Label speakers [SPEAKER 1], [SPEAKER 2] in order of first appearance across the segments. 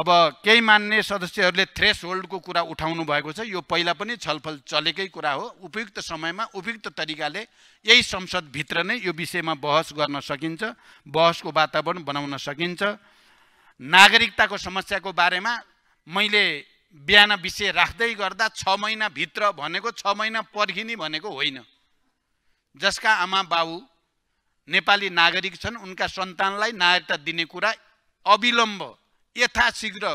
[SPEAKER 1] अब केही मान्ने सदस्यहरूले थ्रेस होल्डको कुरा उठाउनु भएको छ यो पहिला पनि छलफल चलेकै कुरा हो उपयुक्त समयमा उपयुक्त तरिकाले यही संसदभित्र नै यो विषयमा बहस गर्न सकिन्छ बहसको वातावरण बनाउन सकिन्छ नागरिकताको समस्याको बारेमा मैले बिहान विषय राख्दै गर्दा छ महिनाभित्र भनेको छ महिना पर्खिने भनेको होइन जसका आमा बाबु नेपाली नागरिक छन् उनका सन्तानलाई नागरिकता दिने कुरा अविलम्ब यथाशीघ्र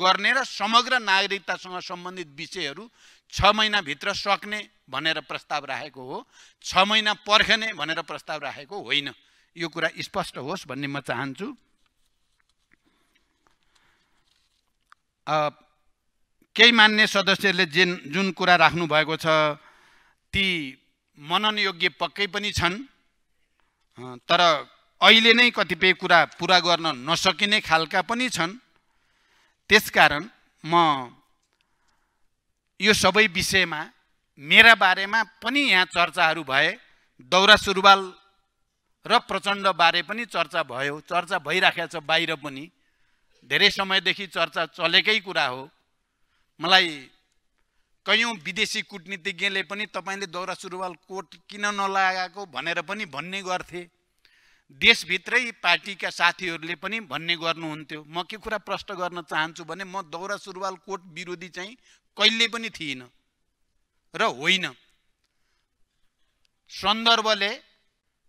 [SPEAKER 1] गर्ने र समग्र नागरिकतासँग सम्बन्धित विषयहरू छ महिनाभित्र सक्ने भनेर प्रस्ताव राखेको हो छ महिना पर्खने भनेर प्रस्ताव राखेको होइन यो कुरा स्पष्ट होस् भन्ने म चाहन्छु केही मान्य सदस्यहरूले जेन जुन कुरा राख्नुभएको छ ती मननयोग्य पक्कै पनि छन् तर अहिले नै कतिपय कुरा पुरा गर्न नसकिने खालका पनि छन् त्यसकारण म यो सबै विषयमा मेरा बारेमा पनि यहाँ चर्चाहरू भए दौरा सुरुवाल र प्रचण्डबारे पनि चर्चा भयो चर्चा भइराखेको छ बाहिर पनि धेरै समयदेखि चर्चा चलेकै कुरा हो मलाई कयौँ विदेशी कुटनीतिज्ञले पनि तपाईँले दौरा सुरुवाल कोट किन नलागाएको भनेर पनि भन्ने गर्थे देशभित्रै पार्टीका साथीहरूले पनि भन्ने गर्नुहुन्थ्यो म के कुरा प्रश्न गर्न चाहन्छु भने म दौरा सुरुवाल कोट विरोधी चाहिँ कहिले पनि थिइनँ र होइन सन्दर्भले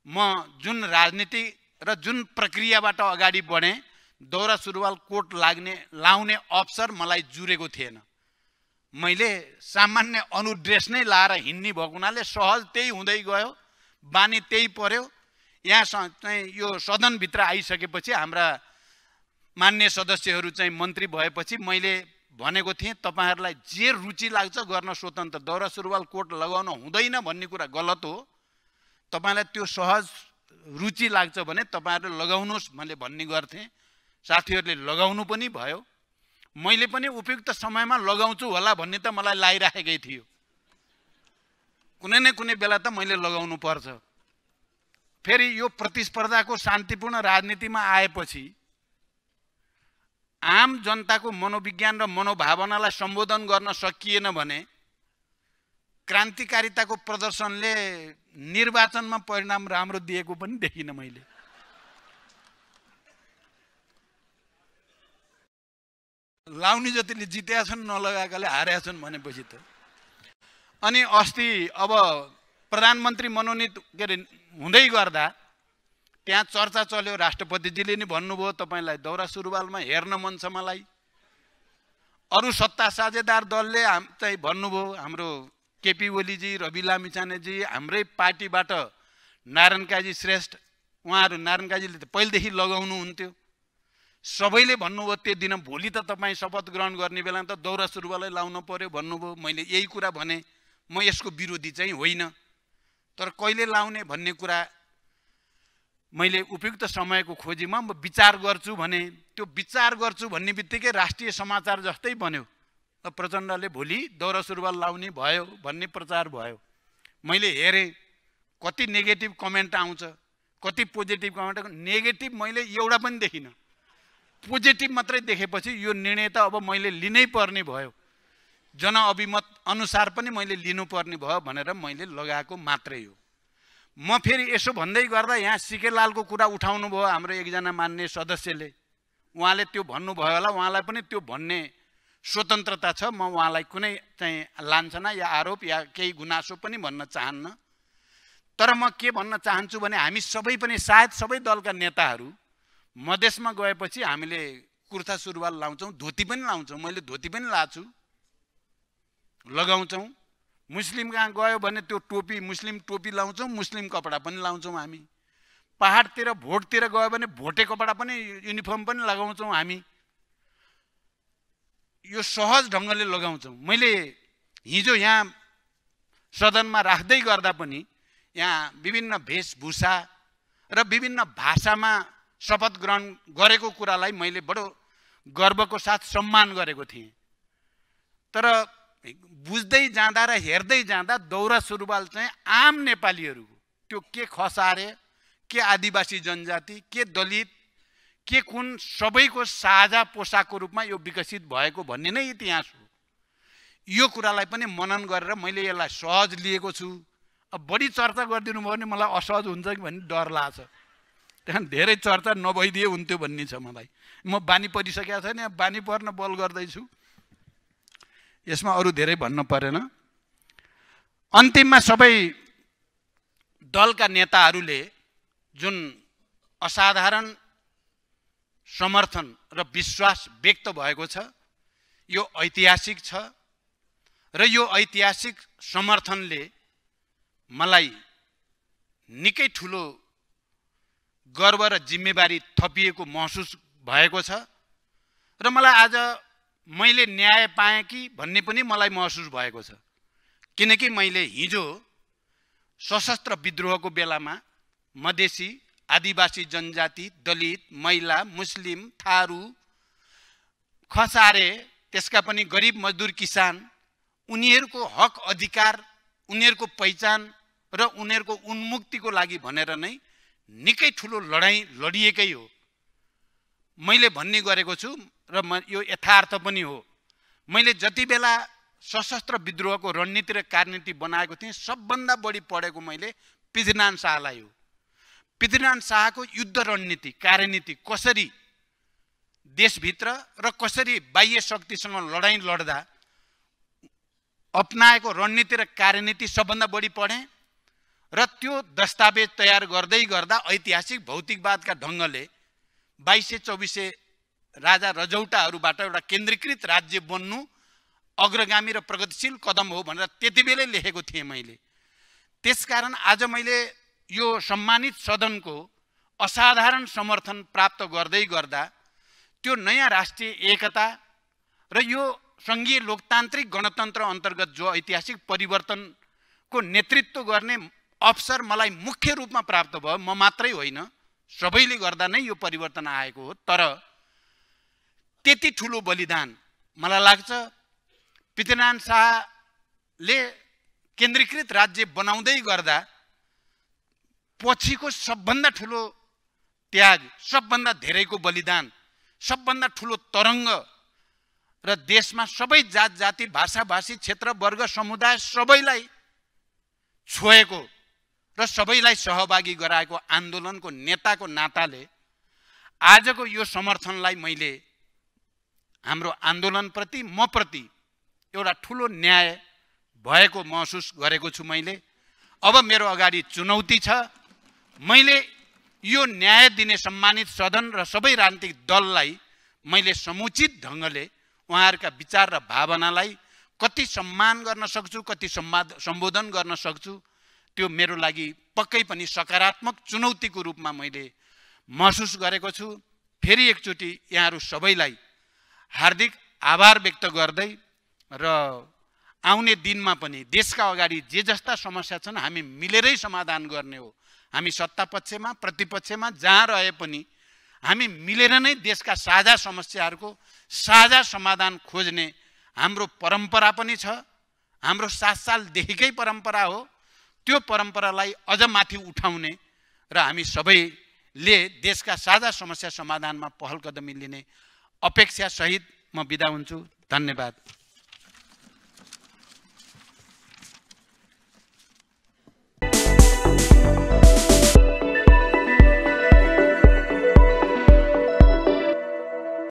[SPEAKER 1] म जुन राजनीति र जुन प्रक्रियाबाट अगाडि बढेँ दौरा सुरुवाल कोट लाग्ने लाउने अवसर मलाई जुरेको थिएन मैले सामान्य अनुड्रेस नै लाएर हिँड्ने भएको हुनाले सहज त्यही हुँदै गयो बानी त्यही पर्यो यहाँ चाहिँ यो सदनभित्र आइसकेपछि हाम्रा मान्य सदस्यहरू चाहिँ मन्त्री भएपछि मैले भनेको थिएँ तपाईँहरूलाई जे रुचि लाग्छ गर्न स्वतन्त्र दौरा सुरुवाल कोट लगाउन हुँदैन भन्ने कुरा गलत हो तपाईँलाई त्यो सहज रुचि लाग्छ भने तपाईँहरूले लगाउनुहोस् मैले भन्ने गर्थेँ साथीहरूले लगाउनु पनि भयो मैले पनि उपयुक्त समयमा लगाउँछु होला भन्ने त मलाई लाइराखेकै थियो कुनै न कुनै बेला त मैले लगाउनु पर्छ फेरि यो प्रतिस्पर्धाको शान्तिपूर्ण राजनीतिमा आएपछि आम जनताको मनोविज्ञान र मनोभावनालाई सम्बोधन गर्न सकिएन भने क्रान्तिकारिताको प्रदर्शनले निर्वाचनमा परिणाम राम्रो दिएको पनि देखिनँ मैले लाउने जतिले जितेका छन् नलगाएकाले हारेका छन् भनेपछि त अनि अस्ति अब प्रधानमन्त्री मनोनित के अरे हुँदै गर्दा त्यहाँ चर्चा चल्यो राष्ट्रपतिजीले नि भन्नुभयो तपाईँलाई दौरा सुरुवालमा हेर्न मन छ मलाई अरू सत्ता साझेदार दलले हाम चाहिँ भन्नुभयो हाम्रो केपी ओलीजी रवि लामिछानेजी हाम्रै पार्टीबाट नारायणकाजी काजी श्रेष्ठ उहाँहरू नारायण काजीले त पहिलेदेखि हुन्थ्यो सबैले भन्नुभयो त्यो दिन भोलि त तपाईँ शपथ ग्रहण गर्ने बेला त दौरा सुरुवालै लाउनु पऱ्यो भन्नुभयो मैले यही कुरा भने म यसको विरोधी चाहिँ होइन तर कहिले लाउने भन्ने कुरा मैले उपयुक्त समयको खोजीमा म विचार गर्छु भने त्यो विचार गर्छु भन्ने बित्तिकै राष्ट्रिय समाचार जस्तै बन्यो र प्रचण्डले भोलि दौरा सुरुवाल लाउने भयो भन्ने प्रचार भयो मैले हेरेँ कति नेगेटिभ कमेन्ट आउँछ कति पोजिटिभ कमेन्ट नेगेटिभ मैले एउटा पनि देखिनँ पोजिटिभ मात्रै देखेपछि यो निर्णय त अब मैले लिनै पर्ने भयो जन अभिमत अनुसार पनि मैले लिनुपर्ने भयो भनेर मैले लगाएको मात्रै हो म फेरि यसो भन्दै गर्दा यहाँ सिकेलालको कुरा उठाउनु भयो हाम्रो एकजना मान्ने सदस्यले उहाँले त्यो भन्नुभयो होला उहाँलाई पनि त्यो भन्ने स्वतन्त्रता छ म उहाँलाई कुनै चाहिँ लान्छना या आरोप या केही गुनासो पनि भन्न चाहन्न तर म के भन्न चाहन्छु भने हामी सबै पनि सायद सबै दलका नेताहरू मधेसमा गएपछि हामीले कुर्ता सुरुवाल लाउँछौँ धोती पनि लाउँछौँ मैले धोती पनि लाछु लगाउँछौँ मुस्लिम कहाँ गयो भने त्यो टोपी मुस्लिम टोपी लाउँछौँ मुस्लिम कपडा पनि लाउँछौँ हामी पाहाडतिर भोटतिर गयो भने भोटे कपडा पनि युनिफर्म पनि लगाउँछौँ हामी यो सहज ढङ्गले लगाउँछौँ मैले हिजो यहाँ सदनमा राख्दै गर्दा पनि यहाँ विभिन्न भेषभूषा र विभिन्न भाषामा शपथ ग्रहण गरेको कुरालाई मैले बडो गर्वको साथ सम्मान गरेको थिएँ तर बुझ्दै जाँदा र हेर्दै जाँदा दौरा सुरुवाल चाहिँ आम नेपालीहरूको त्यो के खसारे के आदिवासी जनजाति के दलित के कुन सबैको साझा पोसाकको रूपमा यो विकसित भएको भन्ने नै इतिहास हो यो कुरालाई पनि मनन गरेर मैले यसलाई सहज लिएको छु अब बढी चर्चा गरिदिनु भयो भने मलाई असहज हुन्छ कि भन्ने डर लाग्छ त्यहाँ धेरै चर्चा नभइदिए हुन्थ्यो भन्ने छ मलाई म बानी परिसकेको छैन बानी पर्न बल गर्दैछु यसमा अरू धेरै भन्न परेन अन्तिममा सबै दलका नेताहरूले जुन असाधारण समर्थन र विश्वास व्यक्त भएको छ यो ऐतिहासिक छ र यो ऐतिहासिक समर्थनले मलाई निकै ठुलो गर्व र जिम्मेवारी थपिएको महसुस भएको छ र मलाई आज मैले न्याय पाएँ कि भन्ने पनि मलाई महसुस भएको छ किनकि मैले हिजो सशस्त्र विद्रोहको बेलामा मधेसी आदिवासी जनजाति दलित महिला मुस्लिम थारू खसारे त्यसका पनि गरिब मजदुर किसान उनीहरूको हक अधिकार उनीहरूको पहिचान र उनीहरूको उन्मुक्तिको लागि भनेर नै निकै ठुलो लडाइँ लडिएकै हो मैले भन्ने गरेको छु र म यो यथार्थ पनि हो मैले जति बेला सशस्त्र विद्रोहको रणनीति र कार्यनीति बनाएको थिएँ सबभन्दा बढी पढेको मैले पृथ्वीनारायण शाहलाई हो पृथ्वीनारायण शाहको युद्ध रणनीति कार्यनीति कसरी देशभित्र र कसरी बाह्य शक्तिसँग लडाइँ लड्दा अप्नाएको रणनीति र कार्यनीति सबभन्दा बढी पढेँ र त्यो दस्तावेज तयार गर्दै गर्दा ऐतिहासिक भौतिकवादका ढङ्गले बाइसे चौबिसे राजा रजौटाहरूबाट एउटा केन्द्रीकृत राज्य बन्नु अग्रगामी र प्रगतिशील कदम हो भनेर त्यति बेलै लेखेको थिएँ मैले त्यसकारण आज मैले यो सम्मानित सदनको असाधारण समर्थन प्राप्त गर्दै गर्दा त्यो नयाँ राष्ट्रिय एकता र यो सङ्घीय लोकतान्त्रिक गणतन्त्र अन्तर्गत जो ऐतिहासिक परिवर्तनको नेतृत्व गर्ने अवसर मलाई मुख्य रूपमा प्राप्त भयो म मात्रै होइन सबैले गर्दा नै यो परिवर्तन आएको हो तर त्यति ठुलो बलिदान मलाई लाग्छ पृथ्वीनारायण शाहले केन्द्रीकृत राज्य बनाउँदै गर्दा पछिको सबभन्दा ठुलो त्याग सबभन्दा धेरैको बलिदान सबभन्दा ठुलो तरङ्ग र देशमा सबै जात जाति भाषाभाषी क्षेत्र वर्ग समुदाय सबैलाई छोएको र सबैलाई सहभागी गराएको आन्दोलनको नेताको नाताले आजको यो समर्थनलाई मैले हाम्रो आन्दोलनप्रति मप्रति एउटा ठुलो न्याय भएको महसुस गरेको छु मैले अब मेरो अगाडि चुनौती छ मैले यो न्याय दिने सम्मानित सदन र सबै राजनीतिक दललाई मैले समुचित ढङ्गले उहाँहरूका विचार र भावनालाई कति सम्मान गर्न सक्छु कति सम्वाद सम्बोधन गर्न सक्छु त्यो मेरो लागि पक्कै पनि सकारात्मक चुनौतीको रूपमा मैले महसुस गरेको छु फेरि एकचोटि यहाँहरू सबैलाई हार्दिक आभार व्यक्त गर्दै र आउने दिनमा पनि देशका अगाडि जे जस्ता समस्या छन् हामी मिलेरै समाधान गर्ने हो हामी सत्ता पक्षमा प्रतिपक्षमा जहाँ रहे पनि हामी मिलेर नै देशका साझा समस्याहरूको साझा समाधान खोज्ने हाम्रो परम्परा पनि छ हाम्रो सात सालदेखिकै परम्परा हो त्यो परम्परालाई अझ माथि उठाउने र हामी सबैले देशका साझा समस्या समाधानमा पहल कदमी लिने अपेक्षासहित म बिदा हुन्छु धन्यवाद